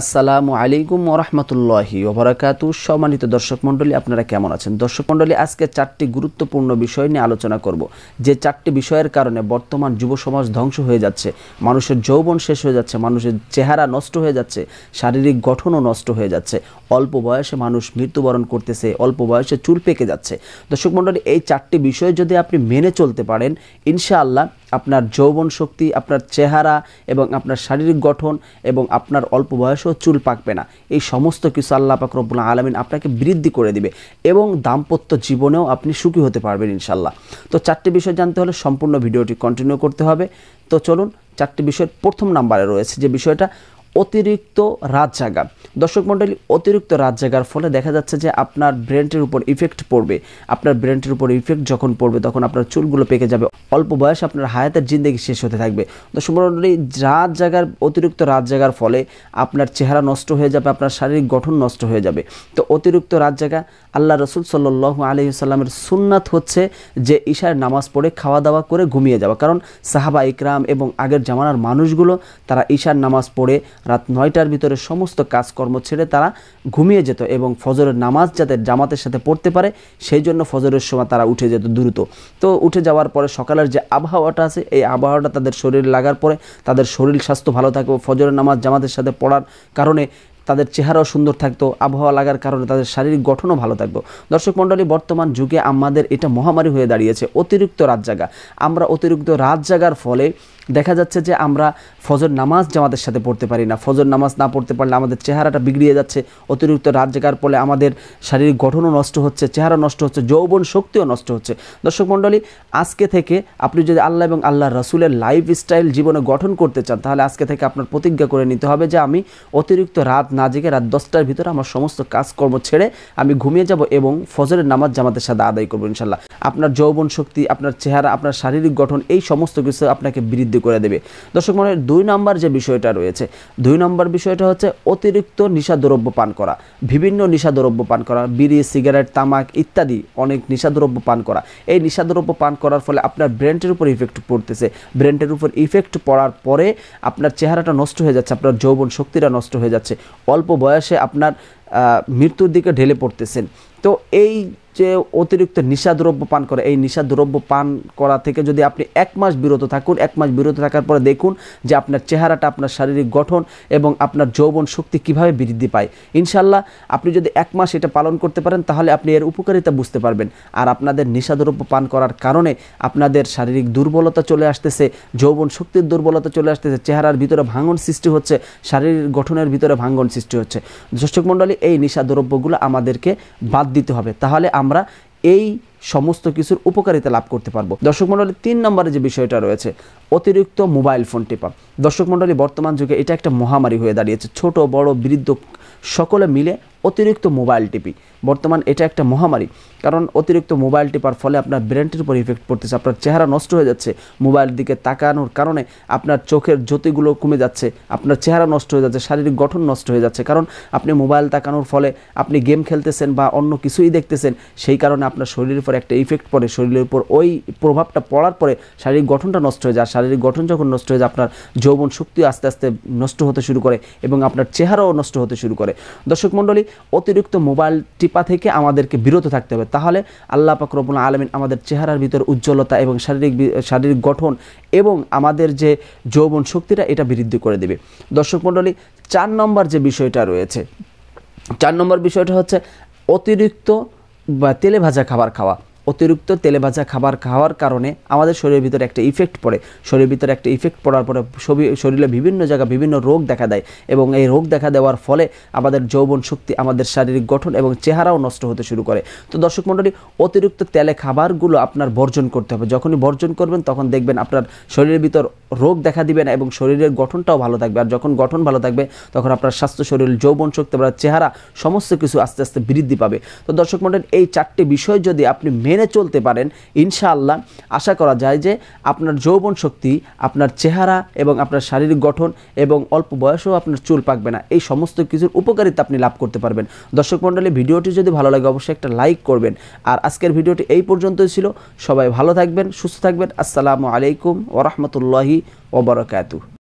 আসসালামু আলাইকুম ওরহমতুল্লাহি ওবরাকাতু সম্মানিত দর্শক মণ্ডলী আপনারা কেমন আছেন দর্শক মণ্ডলী আজকে চারটি গুরুত্বপূর্ণ বিষয় নিয়ে আলোচনা করব যে চারটি বিষয়ের কারণে বর্তমান যুব সমাজ ধ্বংস হয়ে যাচ্ছে মানুষের যৌবন শেষ হয়ে যাচ্ছে মানুষের চেহারা নষ্ট হয়ে যাচ্ছে শারীরিক গঠনও নষ্ট হয়ে যাচ্ছে অল্প বয়সে মানুষ মৃত্যুবরণ করতেছে অল্প বয়সে চুল পেকে যাচ্ছে দর্শক মণ্ডলী এই চারটি বিষয় যদি আপনি মেনে চলতে পারেন ইনশাআল্লাহ আপনার যৌবন শক্তি আপনার চেহারা এবং আপনার শারীরিক গঠন এবং আপনার অল্প বয়সেও চুল পাকবে না এই সমস্ত কিছু আল্লাহ পাক রব্বুল আলমিন আপনাকে বৃদ্ধি করে দিবে এবং দাম্পত্য জীবনেও আপনি সুখী হতে পারবেন ইনশাল্লাহ তো চারটি বিষয় জানতে হলে সম্পূর্ণ ভিডিওটি কন্টিনিউ করতে হবে তো চলুন চারটি বিষয়ের প্রথম নাম্বারে রয়েছে যে বিষয়টা অতিরিক্ত রাত জাগা দর্শক মণ্ডলী অতিরিক্ত রাত জাগার ফলে দেখা যাচ্ছে যে আপনার ব্রেনটির উপর ইফেক্ট পড়বে আপনার ব্রেনটির উপর ইফেক্ট যখন পড়বে তখন আপনার চুলগুলো পেকে যাবে অল্প বয়স আপনার হায়াতের জিন্দগি শেষ হতে থাকবে দর্শক মণ্ডলী রাত জাগার অতিরিক্ত রাত জাগার ফলে আপনার চেহারা নষ্ট হয়ে যাবে আপনার শারীরিক গঠন নষ্ট হয়ে যাবে তো অতিরিক্ত রাত জাগা আল্লাহ রসুল সাল্লু আলহিসাল্লামের সুন্নাত হচ্ছে যে ঈশার নামাজ পড়ে খাওয়া দাওয়া করে ঘুমিয়ে যাওয়া কারণ সাহাবা ইকরাম এবং আগের জামানার মানুষগুলো তারা ঈশার নামাজ পড়ে রাত নয়টার ভিতরে সমস্ত কাজকর্ম ছেড়ে তারা ঘুমিয়ে যেত এবং ফজরের নামাজ যাতে জামাতের সাথে পড়তে পারে সেই জন্য ফজরের সময় তারা উঠে যেত দ্রুত তো উঠে যাওয়ার পরে সকালের যে আবহাওয়াটা আছে এই আবহাওয়াটা তাদের শরীরে লাগার পরে তাদের শরীর স্বাস্থ্য ভালো থাকে ফজরের নামাজ জামাতের সাথে পড়ার কারণে তাদের চেহারাও সুন্দর থাকতো আবহাওয়া লাগার কারণে তাদের শারীরিক গঠনও ভালো থাকতো দর্শক মণ্ডলী বর্তমান যুগে আমাদের এটা মহামারী হয়ে দাঁড়িয়েছে অতিরিক্ত রাত জাগা আমরা অতিরিক্ত রাত জাগার ফলে দেখা যাচ্ছে যে আমরা ফজর নামাজ জামাতের সাথে পড়তে পারি না ফজর নামাজ না পড়তে পারলে আমাদের চেহারাটা বিগড়িয়ে যাচ্ছে অতিরিক্ত রাত জাগার ফলে আমাদের শারীরিক গঠনও নষ্ট হচ্ছে চেহারা নষ্ট হচ্ছে যৌবন শক্তিও নষ্ট হচ্ছে দর্শক মণ্ডলী আজকে থেকে আপনি যদি আল্লাহ এবং আল্লাহ রসুলের লাইফস্টাইল জীবনে গঠন করতে চান তাহলে আজকে থেকে আপনার প্রতিজ্ঞা করে নিতে হবে যে আমি অতিরিক্ত রাত না জেগে রাত দশটার ভিতরে আমার সমস্ত কাজকর্ম ছেড়ে আমি ঘুমিয়ে যাব এবং ফজরের নামাজ জামাতের সাথে আদায় করবো ইনশাল্লাহ আপনার যৌবন শক্তি আপনার চেহারা আপনার শারীরিক গঠন এই সমস্ত কিছু আপনাকে বৃদ্ধি বৃদ্ধি করে দেবে দর্শক মনে দুই নাম্বার যে বিষয়টা রয়েছে দুই নম্বর বিষয়টা হচ্ছে অতিরিক্ত নিশাদ্রব্য পান করা বিভিন্ন নিশাদ্রব্য পান করা বিড়ি সিগারেট তামাক ইত্যাদি অনেক নিশাদ্রব্য পান করা এই নিশাদ্রব্য পান করার ফলে আপনার ব্রেনটের উপর ইফেক্ট পড়তেছে ব্রেনটের উপর ইফেক্ট পড়ার পরে আপনার চেহারাটা নষ্ট হয়ে যাচ্ছে আপনার যৌবন শক্তিটা নষ্ট হয়ে যাচ্ছে অল্প বয়সে আপনার মৃত্যুর দিকে ঢেলে পড়তেছেন তো এই যে অতিরিক্ত নিশাদ্রব্য পান করে এই নিশাদ্রব্য পান করা থেকে যদি আপনি এক মাস বিরত থাকুন এক মাস বিরত থাকার পরে দেখুন যে আপনার চেহারাটা আপনার শারীরিক গঠন এবং আপনার যৌবন শক্তি কিভাবে বৃদ্ধি পায় ইনশাল্লাহ আপনি যদি এক মাস এটা পালন করতে পারেন তাহলে আপনি এর উপকারিতা বুঝতে পারবেন আর আপনাদের নিশাদ্রব্য পান করার কারণে আপনাদের শারীরিক দুর্বলতা চলে আসতেছে যৌবন শক্তির দুর্বলতা চলে আসতেছে চেহারার ভিতরে ভাঙন সৃষ্টি হচ্ছে শারীরিক গঠনের ভিতরে ভাঙন সৃষ্টি হচ্ছে দর্শক মণ্ডলী এই নিশাদ্রব্যগুলো আমাদেরকে বাদ দিতে হবে তাহলে আমরা আমরা এই সমস্ত কিছুর উপকারিতা লাভ করতে পারবো দর্শক মন্ডলী তিন নম্বরে যে বিষয়টা রয়েছে অতিরিক্ত মোবাইল ফোন টেপা দর্শক মন্ডলী বর্তমান যুগে এটা একটা মহামারী হয়ে দাঁড়িয়েছে ছোট বড় বৃদ্ধ সকলে মিলে অতিরিক্ত মোবাইল টিপি বর্তমান এটা একটা মহামারী কারণ অতিরিক্ত মোবাইল টিপার ফলে আপনার ব্রেনটির উপর ইফেক্ট পড়তেছে আপনার চেহারা নষ্ট হয়ে যাচ্ছে মোবাইল দিকে তাকানোর কারণে আপনার চোখের জ্যোতিগুলো কমে যাচ্ছে আপনার চেহারা নষ্ট হয়ে যাচ্ছে শারীরিক গঠন নষ্ট হয়ে যাচ্ছে কারণ আপনি মোবাইল তাকানোর ফলে আপনি গেম খেলতেছেন বা অন্য কিছুই দেখতেছেন সেই কারণে আপনার শরীরের উপর একটা ইফেক্ট পড়ে শরীরের উপর ওই প্রভাবটা পড়ার পরে শারীরিক গঠনটা নষ্ট হয়ে যায় শারীরিক গঠন যখন নষ্ট হয়ে যায় আপনার যৌবন শক্তি আস্তে আস্তে নষ্ট হতে শুরু করে এবং আপনার চেহারাও নষ্ট হতে শুরু করে দর্শক মণ্ডলী অতিরিক্ত মোবাইল টিপা থেকে আমাদেরকে বিরত থাকতে হবে তাহলে আল্লাহ পাক রবুল আলমিন আমাদের চেহারার ভিতর উজ্জ্বলতা এবং শারীরিক শারীরিক গঠন এবং আমাদের যে যৌবন শক্তিটা এটা বৃদ্ধি করে দেবে দর্শক মণ্ডলী চার নম্বর যে বিষয়টা রয়েছে চার নম্বর বিষয়টা হচ্ছে অতিরিক্ত বা তেলে ভাজা খাবার খাওয়া অতিরিক্ত তেলে ভাজা খাবার খাওয়ার কারণে আমাদের শরীরের ভিতরে একটা ইফেক্ট পড়ে শরীরের ভিতরে একটা ইফেক্ট পড়ার পরে শরীরে বিভিন্ন জায়গায় বিভিন্ন রোগ দেখা দেয় এবং এই রোগ দেখা দেওয়ার ফলে আমাদের যৌবন শক্তি আমাদের শারীরিক গঠন এবং চেহারাও নষ্ট হতে শুরু করে তো দর্শক মণ্ডলী অতিরিক্ত তেলে খাবারগুলো আপনার বর্জন করতে হবে যখনই বর্জন করবেন তখন দেখবেন আপনার শরীরের ভিতর রোগ দেখা দিবে না এবং শরীরের গঠনটাও ভালো থাকবে আর যখন গঠন ভালো থাকবে তখন আপনার স্বাস্থ্য শরীর যৌবন শক্তি আপনার চেহারা সমস্ত কিছু আস্তে আস্তে বৃদ্ধি পাবে তো দর্শক মণ্ডলী এই চারটি বিষয় যদি আপনি মেন মেনে চলতে পারেন ইনশাআল্লাহ আশা করা যায় যে আপনার যৌবন শক্তি আপনার চেহারা এবং আপনার শারীরিক গঠন এবং অল্প বয়সেও আপনার চুল পাকবে না এই সমস্ত কিছুর উপকারিতা আপনি লাভ করতে পারবেন দর্শক মণ্ডলী ভিডিওটি যদি ভালো লাগে অবশ্যই একটা লাইক করবেন আর আজকের ভিডিওটি এই পর্যন্তই ছিল সবাই ভালো থাকবেন সুস্থ থাকবেন আসসালামু আলাইকুম ওরহমতুল্লাহি ওবরকাতু